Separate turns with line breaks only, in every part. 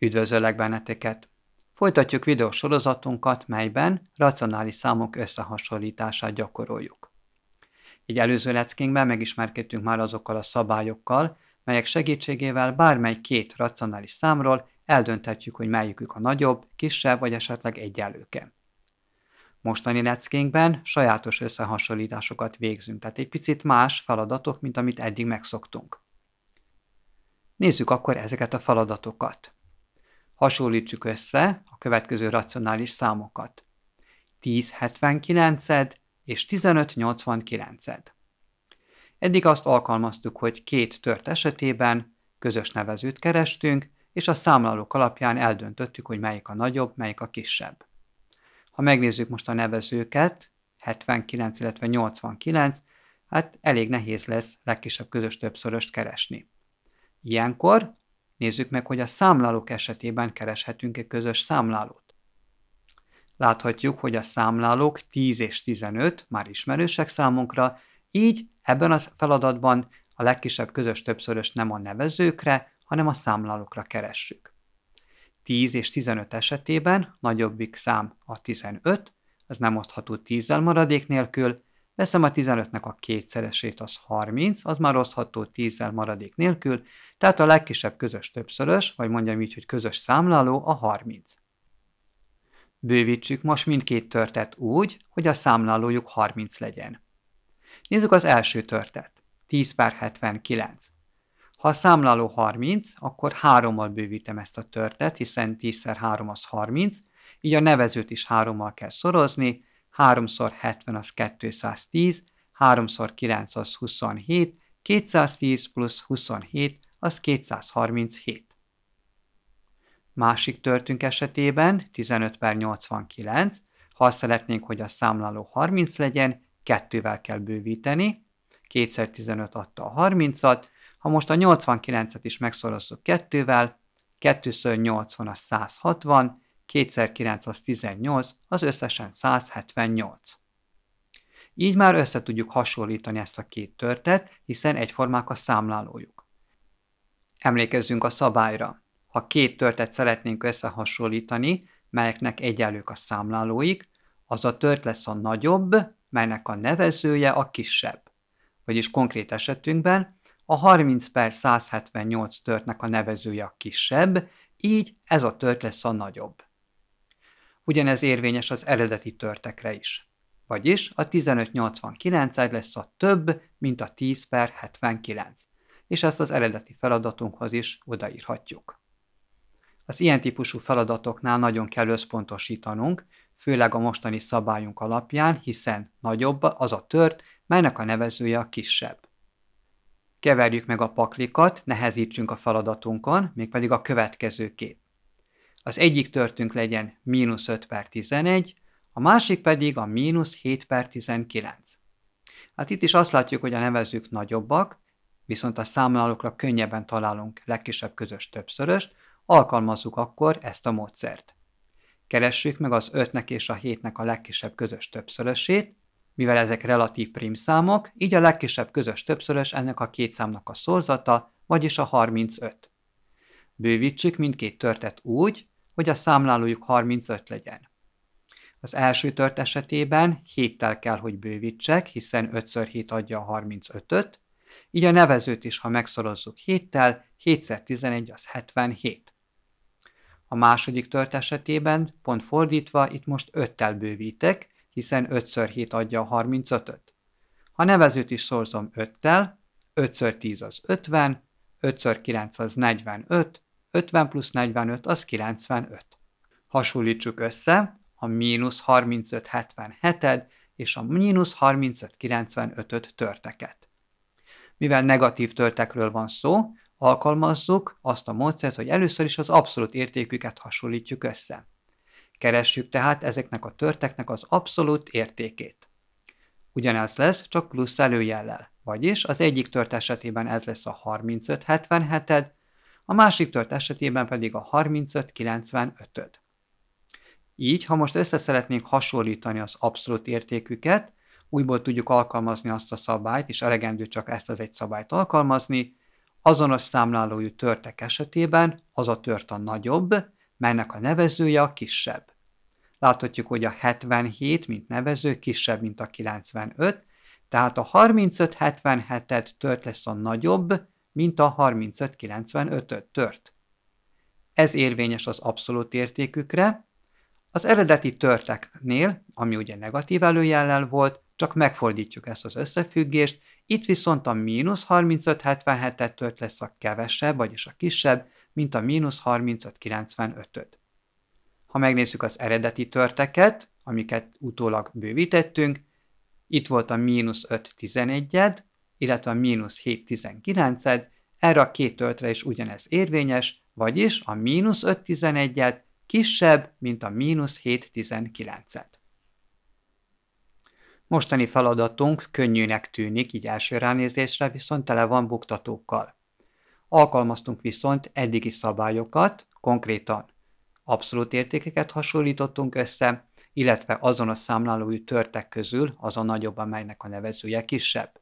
Üdvözöllek benneteket! Folytatjuk videós sorozatunkat, melyben racionális számok összehasonlítását gyakoroljuk. Így előző leckénkben megismerkedtünk már azokkal a szabályokkal, melyek segítségével bármely két racionális számról eldönthetjük, hogy melyikük a nagyobb, kisebb vagy esetleg egyenlőke. Mostani leckénkben sajátos összehasonlításokat végzünk, tehát egy picit más feladatok, mint amit eddig megszoktunk. Nézzük akkor ezeket a feladatokat. Hasonlítsuk össze a következő racionális számokat. 1079-ed és 1589-ed. Eddig azt alkalmaztuk, hogy két tört esetében közös nevezőt kerestünk, és a számlálók alapján eldöntöttük, hogy melyik a nagyobb, melyik a kisebb. Ha megnézzük most a nevezőket, 79, illetve 89, hát elég nehéz lesz legkisebb közös többszöröst keresni. Ilyenkor Nézzük meg, hogy a számlálók esetében kereshetünk-e közös számlálót. Láthatjuk, hogy a számlálók 10 és 15 már ismerősek számunkra, így ebben a feladatban a legkisebb közös többszörös nem a nevezőkre, hanem a számlálókra keressük. 10 és 15 esetében nagyobbik szám a 15, ez nem osztható 10-zel maradék nélkül, veszem a 15-nek a kétszeresét, az 30, az már osztható 10-zel maradék nélkül, tehát a legkisebb közös többszörös, vagy mondjam így, hogy közös számláló a 30. Bővítsük most mindkét törtet úgy, hogy a számlálójuk 30 legyen. Nézzük az első törtet. 10 per 79. Ha a számláló 30, akkor 3-mal bővítem ezt a törtet, hiszen 10 szer 3 az 30, így a nevezőt is 3-mal kell szorozni, 3x70 az 210, 3x9 az 27, 210 plusz 27 az 237. Másik törtünk esetében 15 per 89, ha azt szeretnénk, hogy a számláló 30 legyen, kettővel kell bővíteni, x 15 adta a 30-at, ha most a 89-et is megszorozzuk kettővel, 2 x 80 az 160, 2 x 9 az 18, az összesen 178. Így már össze tudjuk hasonlítani ezt a két törtet, hiszen egyformák a számlálójuk. Emlékezzünk a szabályra. Ha két törtet szeretnénk összehasonlítani, melyeknek egyenlők a számlálóik, az a tört lesz a nagyobb, melynek a nevezője a kisebb. Vagyis konkrét esetünkben a 30 per 178 törtnek a nevezője a kisebb, így ez a tört lesz a nagyobb. Ugyanez érvényes az eredeti törtekre is. Vagyis a 1589 lesz a több, mint a 10 per 79 és ezt az eredeti feladatunkhoz is odaírhatjuk. Az ilyen típusú feladatoknál nagyon kell összpontosítanunk, főleg a mostani szabályunk alapján, hiszen nagyobb az a tört, melynek a nevezője a kisebb. Keverjük meg a paklikat, nehezítsünk a feladatunkon, mégpedig a következőképp. Az egyik törtünk legyen mínusz 5 per 11, a másik pedig a mínusz 7 per 19. Hát itt is azt látjuk, hogy a nevezők nagyobbak, viszont a számlálókra könnyebben találunk legkisebb közös többszöröst, alkalmazzuk akkor ezt a módszert. Keressük meg az 5-nek és a 7-nek a legkisebb közös többszörösét, mivel ezek relatív számok, így a legkisebb közös többszörös ennek a két számnak a szorzata, vagyis a 35. Bővítsük mindkét törtet úgy, hogy a számlálójuk 35 legyen. Az első tört esetében 7-tel kell, hogy bővítsek, hiszen 5x7 adja a 35-öt, így a nevezőt is, ha megszorozzuk 7-tel, 7 11 az 77. A második tört esetében, pont fordítva, itt most 5-tel bővítek, hiszen 5 7 adja a 35-öt. Ha nevezőt is szorzom 5-tel, 5 10 az 50, 5 9 az 45, 50 plusz 45 az 95. Hasonlítsuk össze a mínusz 35 77-ed és a mínusz 35 95-öt törteket mivel negatív törtekről van szó, alkalmazzuk azt a módszert, hogy először is az abszolút értéküket hasonlítjuk össze. Keressük tehát ezeknek a törteknek az abszolút értékét. Ugyanez lesz, csak plusz előjellel, vagyis az egyik tört esetében ez lesz a 35-77-ed, a másik tört esetében pedig a 35-95-öd. Így, ha most össze szeretnénk hasonlítani az abszolút értéküket, újból tudjuk alkalmazni azt a szabályt, és elegendő csak ezt az egy szabályt alkalmazni, azonos számlálójú törtek esetében az a tört a nagyobb, melynek a nevezője a kisebb. Láthatjuk, hogy a 77, mint nevező, kisebb, mint a 95, tehát a 35 77 et tört lesz a nagyobb, mint a 35 95 öt tört. Ez érvényes az abszolút értékükre. Az eredeti törteknél, ami ugye negatív előjellel volt, csak megfordítjuk ezt az összefüggést, itt viszont a mínusz 3577-et lesz a kevesebb, vagyis a kisebb, mint a mínusz 3595-öt. Ha megnézzük az eredeti törteket, amiket utólag bővítettünk, itt volt a mínusz 511 ed illetve a mínusz 719 ed erre a két töltre is ugyanez érvényes, vagyis a mínusz 511 et kisebb, mint a mínusz 719 et Mostani feladatunk könnyűnek tűnik, így első ránézésre viszont tele van buktatókkal. Alkalmaztunk viszont eddigi szabályokat, konkrétan abszolút értékeket hasonlítottunk össze, illetve azon a számlálói törtek közül az a nagyobb, amelynek a nevezője kisebb.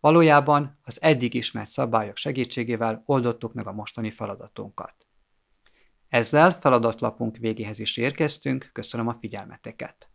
Valójában az eddig ismert szabályok segítségével oldottuk meg a mostani feladatunkat. Ezzel feladatlapunk végéhez is érkeztünk, köszönöm a figyelmeteket!